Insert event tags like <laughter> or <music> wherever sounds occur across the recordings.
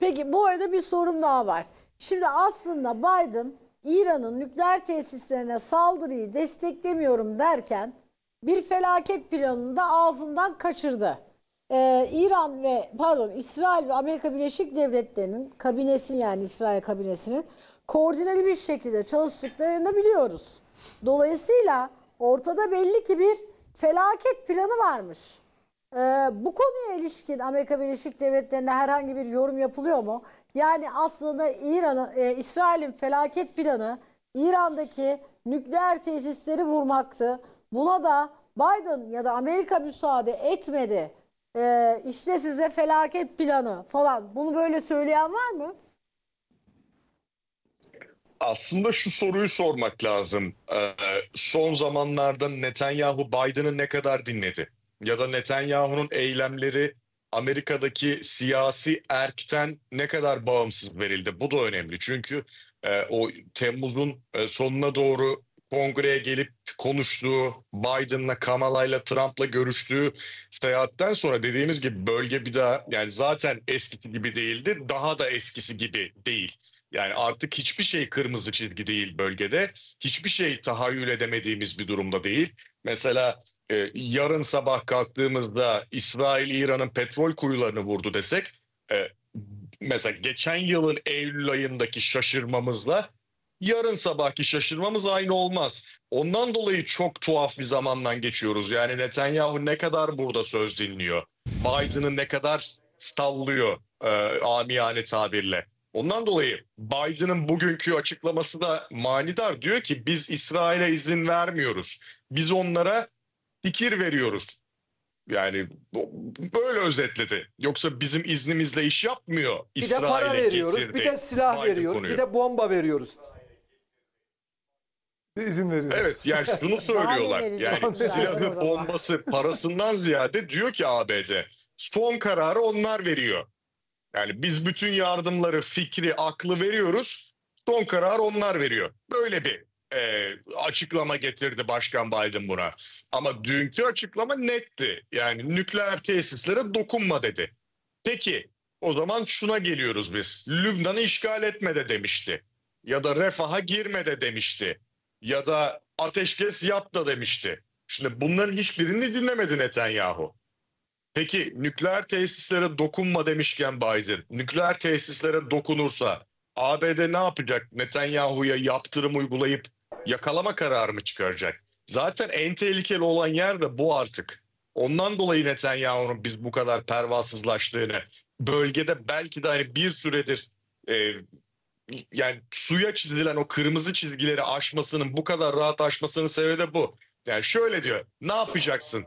Peki bu arada bir sorum daha var. Şimdi aslında Biden İran'ın nükleer tesislerine saldırıyı desteklemiyorum derken bir felaket planını da ağzından kaçırdı. Ee, İran ve pardon İsrail ve Amerika Birleşik Devletleri'nin kabinesi yani İsrail kabinesinin koordineli bir şekilde çalıştıklarını biliyoruz. Dolayısıyla ortada belli ki bir felaket planı varmış. Ee, bu konuya ilişkin Amerika Birleşik Devletleri'ne herhangi bir yorum yapılıyor mu? Yani aslında İran'ın, e, İsrail'in felaket planı İran'daki nükleer tesisleri vurmaktı. Buna da Biden ya da Amerika müsaade etmedi. Ee, işte size felaket planı falan. Bunu böyle söyleyen var mı? aslında şu soruyu sormak lazım. Ee, son zamanlarda Netanyahu Biden'ı ne kadar dinledi? ya da Netanyahu'nun eylemleri Amerika'daki siyasi erkten ne kadar bağımsız verildi? Bu da önemli. Çünkü e, o Temmuz'un e, sonuna doğru kongreye gelip konuştuğu, Biden'la, Kamala'yla, Trump'la görüştüğü seyahatten sonra dediğimiz gibi bölge bir daha yani zaten eskisi gibi değildi, daha da eskisi gibi değil. Yani artık hiçbir şey kırmızı çizgi değil bölgede. Hiçbir şey tahayyül edemediğimiz bir durumda değil. Mesela e, yarın sabah kalktığımızda İsrail İran'ın petrol kuyularını vurdu desek e, mesela geçen yılın Eylül ayındaki şaşırmamızla yarın sabahki şaşırmamız aynı olmaz. Ondan dolayı çok tuhaf bir zamandan geçiyoruz. Yani Netanyahu ne kadar burada söz dinliyor? Biden'ı ne kadar sallıyor e, amiyane tabirle? Ondan dolayı Biden'ın bugünkü açıklaması da manidar. Diyor ki biz İsrail'e izin vermiyoruz. Biz onlara fikir veriyoruz. Yani böyle özetledi. Yoksa bizim iznimizle iş yapmıyor. Bir İsrail de para veriyoruz, bir de silah Biden veriyoruz, konuyu. bir de bomba veriyoruz. İzin veriyoruz. Evet yani <laughs> şunu söylüyorlar. yani silahı bombası parasından ziyade diyor ki ABD son kararı onlar veriyor. Yani biz bütün yardımları, fikri, aklı veriyoruz. Son karar onlar veriyor. Böyle bir e, açıklama getirdi Başkan Biden buna. Ama dünkü açıklama netti. Yani nükleer tesislere dokunma dedi. Peki o zaman şuna geliyoruz biz. Lübnan'ı işgal etme de demişti. Ya da refaha girme de demişti. Ya da ateşkes yap da demişti. Şimdi bunların hiçbirini dinlemedi Netanyahu. Peki nükleer tesislere dokunma demişken Biden, nükleer tesislere dokunursa ABD ne yapacak? Netanyahu'ya yaptırım uygulayıp yakalama kararı mı çıkaracak. Zaten en tehlikeli olan yer de bu artık. Ondan dolayı Netanyahu'nun biz bu kadar pervasızlaştığını, bölgede belki de hani bir süredir e, yani suya çizilen o kırmızı çizgileri aşmasının, bu kadar rahat aşmasının sebebi de bu. Yani şöyle diyor, ne yapacaksın?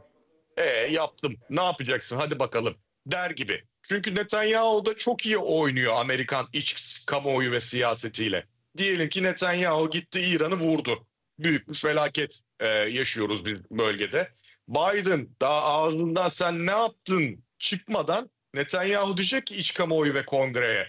E yaptım, ne yapacaksın hadi bakalım der gibi. Çünkü Netanyahu da çok iyi oynuyor Amerikan iç kamuoyu ve siyasetiyle. Diyelim ki Netanyahu gitti İran'ı vurdu. Büyük bir felaket e, yaşıyoruz biz bölgede. Biden daha ağzından sen ne yaptın çıkmadan Netanyahu diyecek ki iç kamuoyu ve kongreye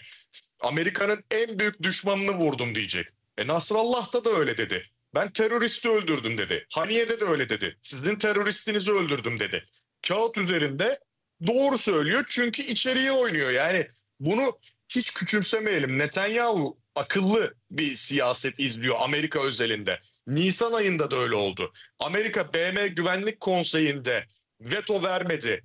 Amerika'nın en büyük düşmanını vurdum diyecek. E Nasrallah da da öyle dedi. Ben teröristi öldürdüm dedi. Haniye'de de öyle dedi. Sizin teröristinizi öldürdüm dedi. Kağıt üzerinde doğru söylüyor çünkü içeriye oynuyor. Yani bunu hiç küçümsemeyelim. Netanyahu akıllı bir siyaset izliyor Amerika özelinde. Nisan ayında da öyle oldu. Amerika BM Güvenlik Konseyi'nde veto vermedi.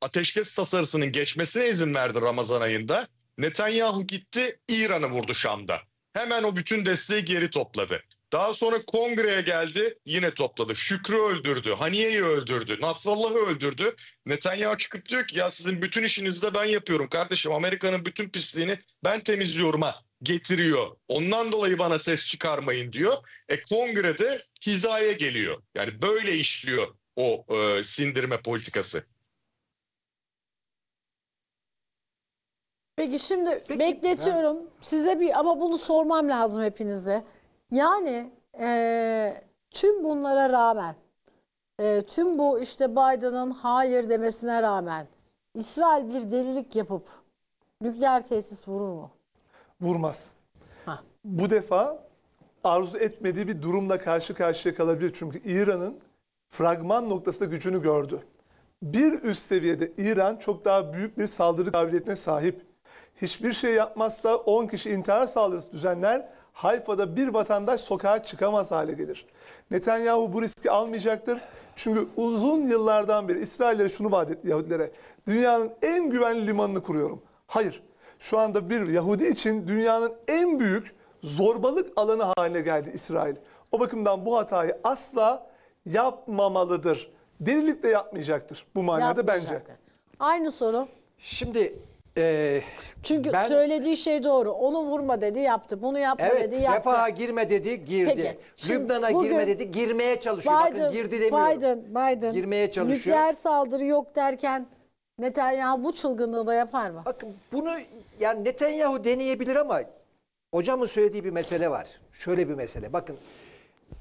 Ateşkes tasarısının geçmesine izin verdi Ramazan ayında. Netanyahu gitti İran'ı vurdu Şam'da. Hemen o bütün desteği geri topladı. Daha sonra kongreye geldi yine topladı. Şükrü öldürdü, Haniye'yi öldürdü, Nasrallah'ı öldürdü. Netanyahu çıkıp diyor ki ya sizin bütün işinizi de ben yapıyorum kardeşim. Amerika'nın bütün pisliğini ben temizliyorum ha getiriyor. Ondan dolayı bana ses çıkarmayın diyor. E kongrede hizaya geliyor. Yani böyle işliyor o e, sindirme politikası. Peki şimdi Peki, bekletiyorum ha. size bir ama bunu sormam lazım hepinize. Yani e, tüm bunlara rağmen, e, tüm bu işte Biden'ın hayır demesine rağmen İsrail bir delilik yapıp nükleer tesis vurur mu? vurmaz. Ha. Bu defa arzu etmediği bir durumla karşı karşıya kalabilir. Çünkü İran'ın fragman noktasında gücünü gördü. Bir üst seviyede İran çok daha büyük bir saldırı kabiliyetine sahip. Hiçbir şey yapmazsa 10 kişi intihar saldırısı düzenler. Hayfa'da bir vatandaş sokağa çıkamaz hale gelir. Netanyahu bu riski almayacaktır. Çünkü uzun yıllardan beri İsraillere şunu vaat etti Yahudilere. Dünyanın en güvenli limanını kuruyorum. Hayır şu anda bir Yahudi için dünyanın en büyük zorbalık alanı haline geldi İsrail. O bakımdan bu hatayı asla yapmamalıdır. Delilik de yapmayacaktır bu manada bence. Aynı soru. Şimdi e, çünkü ben, söylediği şey doğru. Onu vurma dedi yaptı. Bunu yapma evet, dedi yaptı. Refaha girme dedi girdi. Lübnan'a girme dedi girmeye çalışıyor. Biden, Bakın girdi demiyorum. Biden, Biden girmeye çalışıyor. Nükleer saldırı yok derken Netanyahu bu çılgınlığı da yapar mı? Bakın bunu yani Netanyahu deneyebilir ama hocamın söylediği bir mesele var. Şöyle bir mesele. Bakın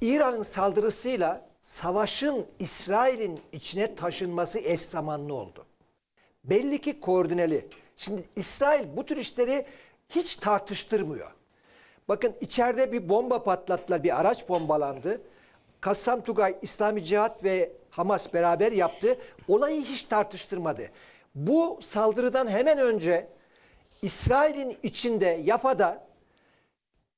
İran'ın saldırısıyla savaşın İsrail'in içine taşınması eş zamanlı oldu. Belli ki koordineli. Şimdi İsrail bu tür işleri hiç tartıştırmıyor. Bakın içeride bir bomba patlattılar, bir araç bombalandı. Kassam Tugay İslami Cihat ve Hamas beraber yaptı. Olayı hiç tartıştırmadı. Bu saldırıdan hemen önce İsrail'in içinde Yafa'da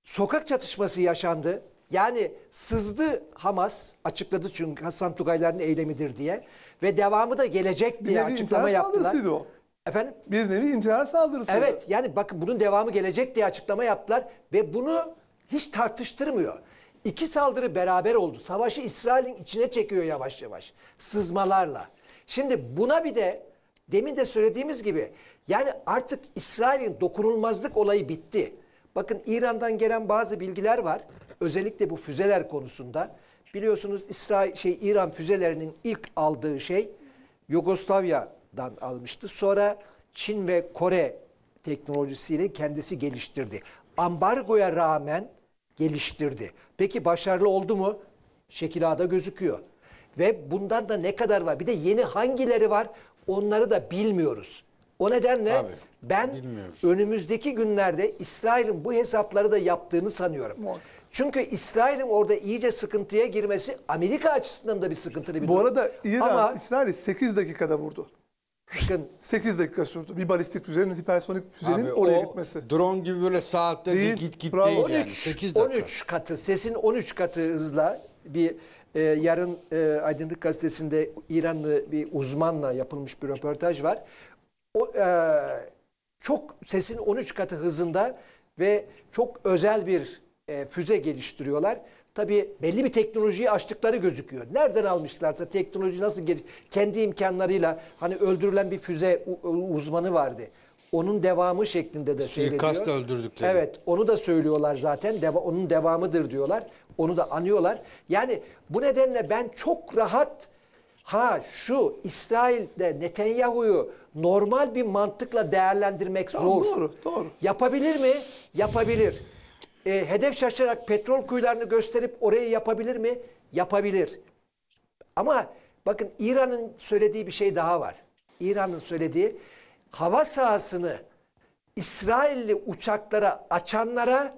sokak çatışması yaşandı. Yani sızdı Hamas açıkladı çünkü Hasan Tugaylar'ın eylemidir diye ve devamı da gelecek diye bir açıklama intihar yaptılar. Saldırısıydı o. Efendim? Bir nevi intihar saldırısı. Evet yani bakın bunun devamı gelecek diye açıklama yaptılar ve bunu hiç tartıştırmıyor. İki saldırı beraber oldu. Savaşı İsrail'in içine çekiyor yavaş yavaş. Sızmalarla. Şimdi buna bir de demin de söylediğimiz gibi yani artık İsrail'in dokunulmazlık olayı bitti. Bakın İran'dan gelen bazı bilgiler var. Özellikle bu füzeler konusunda. Biliyorsunuz İsrail şey İran füzelerinin ilk aldığı şey Yugoslavya'dan almıştı. Sonra Çin ve Kore teknolojisiyle kendisi geliştirdi. Ambargoya rağmen geliştirdi. Peki başarılı oldu mu? Şekilada gözüküyor. Ve bundan da ne kadar var? Bir de yeni hangileri var? Onları da bilmiyoruz. O nedenle Abi, ben önümüzdeki günlerde İsrail'in bu hesapları da yaptığını sanıyorum. Çünkü İsrail'in orada iyice sıkıntıya girmesi Amerika açısından da bir sıkıntılı bir Bu arada İran Ama, İsrail'i 8 dakikada vurdu. Bakın 8 dakika sürdü bir balistik füzenin hipersonik füzenin Abi oraya o gitmesi. Drone gibi böyle saatte Değil, git git bravo. değil yani. 13, 8 dakika. 13 katı sesin 13 katı hızla bir e, yarın e, Aydınlık Gazetesi'nde İranlı bir uzmanla yapılmış bir röportaj var. O, e, çok sesin 13 katı hızında ve çok özel bir e, füze geliştiriyorlar tabii belli bir teknolojiyi açtıkları gözüküyor. Nereden almışlarsa teknoloji nasıl geliş kendi imkanlarıyla hani öldürülen bir füze uzmanı vardı. Onun devamı şeklinde de söyleniyor. Suikast öldürdükleri. Evet onu da söylüyorlar zaten. Deva, onun devamıdır diyorlar. Onu da anıyorlar. Yani bu nedenle ben çok rahat ha şu İsrail'de Netanyahu'yu normal bir mantıkla değerlendirmek zor. Doğru, doğru. Yapabilir mi? Yapabilir e, hedef şaşırarak petrol kuyularını gösterip orayı yapabilir mi? Yapabilir. Ama bakın İran'ın söylediği bir şey daha var. İran'ın söylediği hava sahasını İsrailli uçaklara açanlara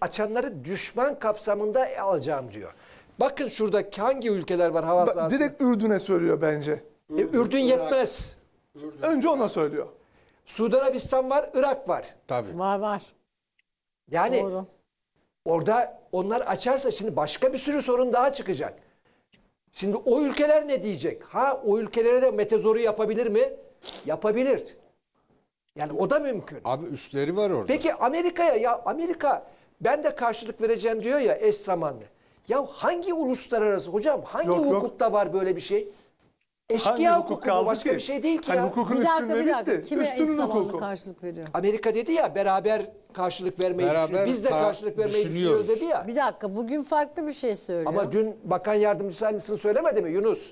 açanları düşman kapsamında e, alacağım diyor. Bakın şurada hangi ülkeler var hava ba sahasında? Direkt Ürdün'e söylüyor bence. Ürdün, e, Ürdün yetmez. Ürdün. Önce ona söylüyor. Suudi Arabistan var, Irak var. Tabii. Var var. Yani Doğru. orada onlar açarsa şimdi başka bir sürü sorun daha çıkacak. Şimdi o ülkeler ne diyecek? Ha o ülkelere de metazoru yapabilir mi? Yapabilir. Yani o da mümkün. Abi üstleri var orada. Peki Amerika'ya ya Amerika ben de karşılık vereceğim diyor ya eş zamanlı. Ya hangi uluslararası hocam hangi Yok, yok. var böyle bir şey? Eşkıya hangi hukuk hukuku başka ki? bir şey değil ki Hani ya. hukukun Bir dakika üstünlüğü bir bitti. Kime Üstünün hukuku. karşılık veriyor? Amerika dedi ya beraber karşılık vermeyi Beraber düşünüyor. Biz de karşılık vermeyi düşünüyor düşünüyoruz. dedi ya. Bir dakika bugün farklı bir şey söylüyor. Ama dün bakan yardımcısı aynısını söylemedi mi Yunus?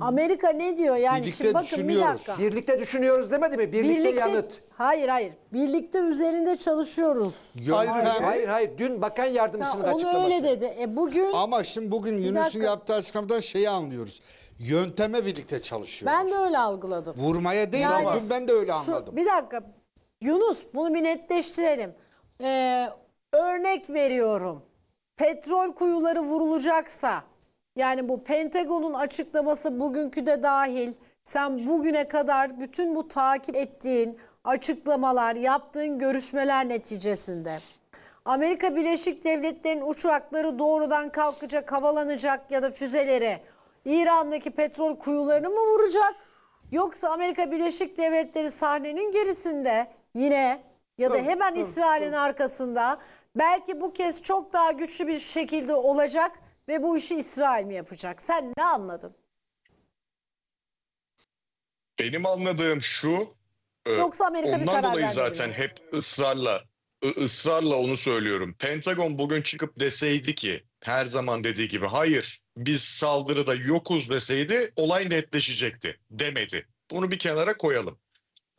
Amerika ne diyor yani Birlikte şimdi bakın bir düşünüyoruz. dakika. Birlikte düşünüyoruz demedi mi? Birlikte, yanıt. Hayır hayır. Birlikte üzerinde çalışıyoruz. Hayır, Yöntem- hayır hayır. Dün bakan yardımcısının Onu açıklaması. öyle dedi. E bugün Ama şimdi bugün Yunus'un yaptığı açıklamadan şeyi anlıyoruz yönteme birlikte çalışıyor. Ben de öyle algıladım. Vurmaya değil Yani ama ben de öyle anladım. Şu, bir dakika Yunus bunu bir netleştirelim. Ee, örnek veriyorum. Petrol kuyuları vurulacaksa yani bu Pentagon'un açıklaması bugünkü de dahil sen bugüne kadar bütün bu takip ettiğin açıklamalar, yaptığın görüşmeler neticesinde Amerika Birleşik Devletleri'nin uçakları doğrudan kalkacak, havalanacak ya da füzeleri İran'daki petrol kuyularını mı vuracak? Yoksa Amerika Birleşik Devletleri sahnenin gerisinde yine ya da hemen İsrail'in arkasında belki bu kez çok daha güçlü bir şekilde olacak ve bu işi İsrail mi yapacak? Sen ne anladın? Benim anladığım şu. E, Yoksa Amerika bir karar dolayı zaten mi? hep ısrarla ısrarla onu söylüyorum. Pentagon bugün çıkıp deseydi ki her zaman dediği gibi hayır biz saldırıda yokuz deseydi olay netleşecekti demedi. Bunu bir kenara koyalım.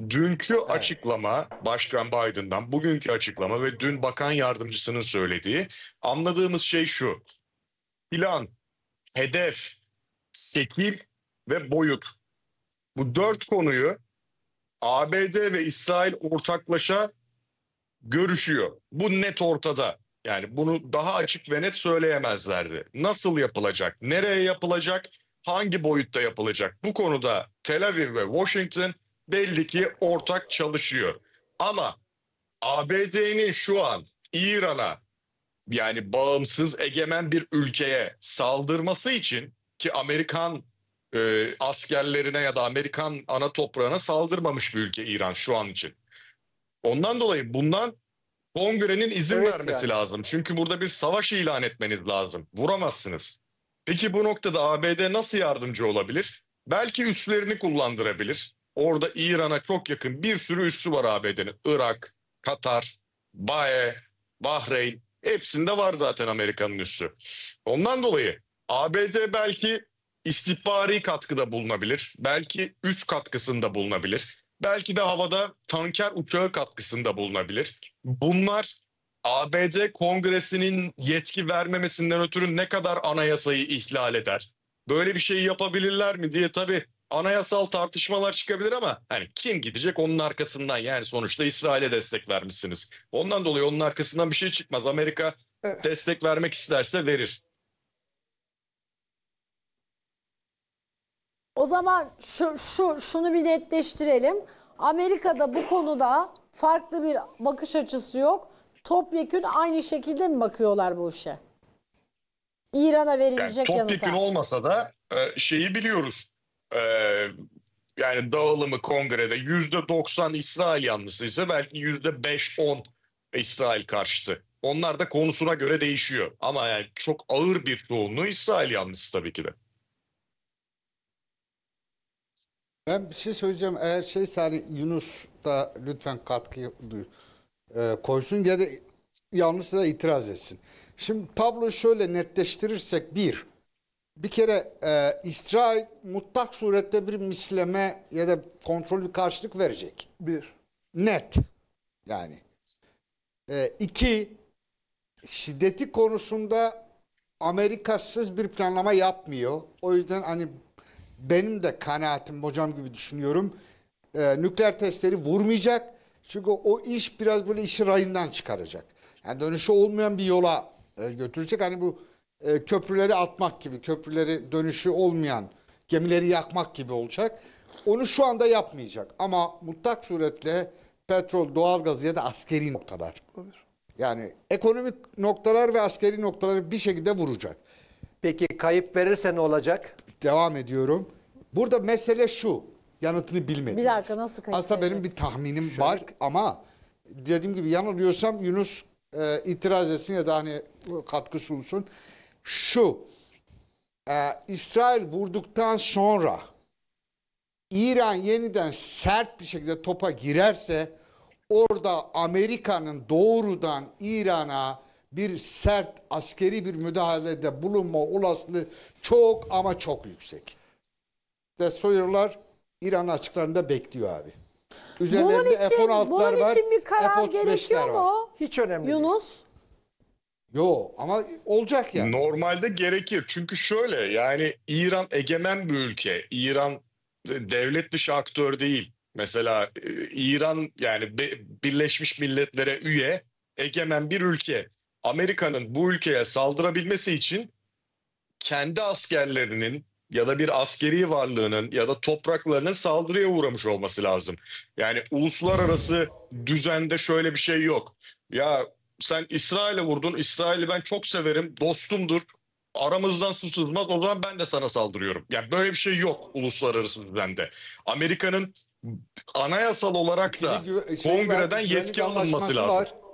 Dünkü evet. açıklama Başkan Biden'dan bugünkü açıklama ve dün bakan yardımcısının söylediği anladığımız şey şu. Plan, hedef, şekil ve boyut. Bu dört konuyu ABD ve İsrail ortaklaşa görüşüyor. Bu net ortada. Yani bunu daha açık ve net söyleyemezlerdi. Nasıl yapılacak? Nereye yapılacak? Hangi boyutta yapılacak? Bu konuda Tel Aviv ve Washington belli ki ortak çalışıyor. Ama ABD'nin şu an İran'a yani bağımsız egemen bir ülkeye saldırması için ki Amerikan e, askerlerine ya da Amerikan ana toprağına saldırmamış bir ülke İran şu an için. Ondan dolayı bundan Kongre'nin izin evet vermesi yani. lazım. Çünkü burada bir savaş ilan etmeniz lazım. Vuramazsınız. Peki bu noktada ABD nasıl yardımcı olabilir? Belki üslerini kullandırabilir. Orada İran'a çok yakın bir sürü üssü var ABD'nin. Irak, Katar, Bae, Bahreyn hepsinde var zaten Amerika'nın üssü. Ondan dolayı ABD belki istihbari katkıda bulunabilir. Belki üst katkısında bulunabilir belki de havada tanker uçağı katkısında bulunabilir. Bunlar ABD kongresinin yetki vermemesinden ötürü ne kadar anayasayı ihlal eder? Böyle bir şey yapabilirler mi diye tabii anayasal tartışmalar çıkabilir ama hani kim gidecek onun arkasından yani sonuçta İsrail'e destek vermişsiniz. Ondan dolayı onun arkasından bir şey çıkmaz. Amerika evet. destek vermek isterse verir. O zaman şu, şu şunu bir netleştirelim. Amerika'da bu konuda farklı bir bakış açısı yok. Topyekün aynı şekilde mi bakıyorlar bu işe? İran'a verilecek yani topyekün olmasa da e, şeyi biliyoruz. E, yani dağılımı kongrede yüzde 90 İsrail yanlısı belki yüzde 5 10 İsrail karşıtı. Onlar da konusuna göre değişiyor. Ama yani çok ağır bir çoğunluğu İsrail yanlısı tabii ki de. Ben bir şey söyleyeceğim. Eğer şey hani Yunus da lütfen katkı e, koysun ya da yanlış da itiraz etsin. Şimdi tablo şöyle netleştirirsek bir, bir kere e, İsrail mutlak surette bir misleme ya da kontrol bir karşılık verecek. Bir. Net. Yani. E, iki, şiddeti konusunda Amerikasız bir planlama yapmıyor. O yüzden hani benim de kanaatim hocam gibi düşünüyorum. E, nükleer testleri vurmayacak. Çünkü o iş biraz böyle işi rayından çıkaracak. Yani dönüşü olmayan bir yola e, götürecek. Hani bu e, köprüleri atmak gibi, köprüleri dönüşü olmayan, gemileri yakmak gibi olacak. Onu şu anda yapmayacak. Ama mutlak suretle petrol, doğalgaz ya da askeri noktalar. Olur. Yani ekonomik noktalar ve askeri noktaları bir şekilde vuracak. Peki kayıp verirse ne olacak? Devam ediyorum. Burada mesele şu. Yanıtını bilmedim. Bir dakika nasıl kayıp Aslında benim bir tahminim Şöyle. var ama dediğim gibi yanılıyorsam Yunus e, itiraz etsin ya da hani katkı sunsun. Şu. E, İsrail vurduktan sonra İran yeniden sert bir şekilde topa girerse orada Amerika'nın doğrudan İran'a bir sert askeri bir müdahalede bulunma olasılığı çok ama çok yüksek. Destroyer'lar İran açıklarında bekliyor abi. Üzerlerinde F-16'lar var. için bir karar gerekiyor mu? Hiç önemli Yunus? Yok ama olacak yani. Normalde gerekir. Çünkü şöyle yani İran egemen bir ülke. İran devlet dışı aktör değil. Mesela e, İran yani Birleşmiş Milletler'e üye egemen bir ülke. Amerika'nın bu ülkeye saldırabilmesi için kendi askerlerinin ya da bir askeri varlığının ya da topraklarının saldırıya uğramış olması lazım. Yani uluslararası düzende şöyle bir şey yok. Ya sen İsrail'e vurdun, İsrail'i ben çok severim, dostumdur, aramızdan su sızmaz o zaman ben de sana saldırıyorum. Yani böyle bir şey yok uluslararası düzende. Amerika'nın anayasal olarak da şey kongreden yetki alınması lazım. Var.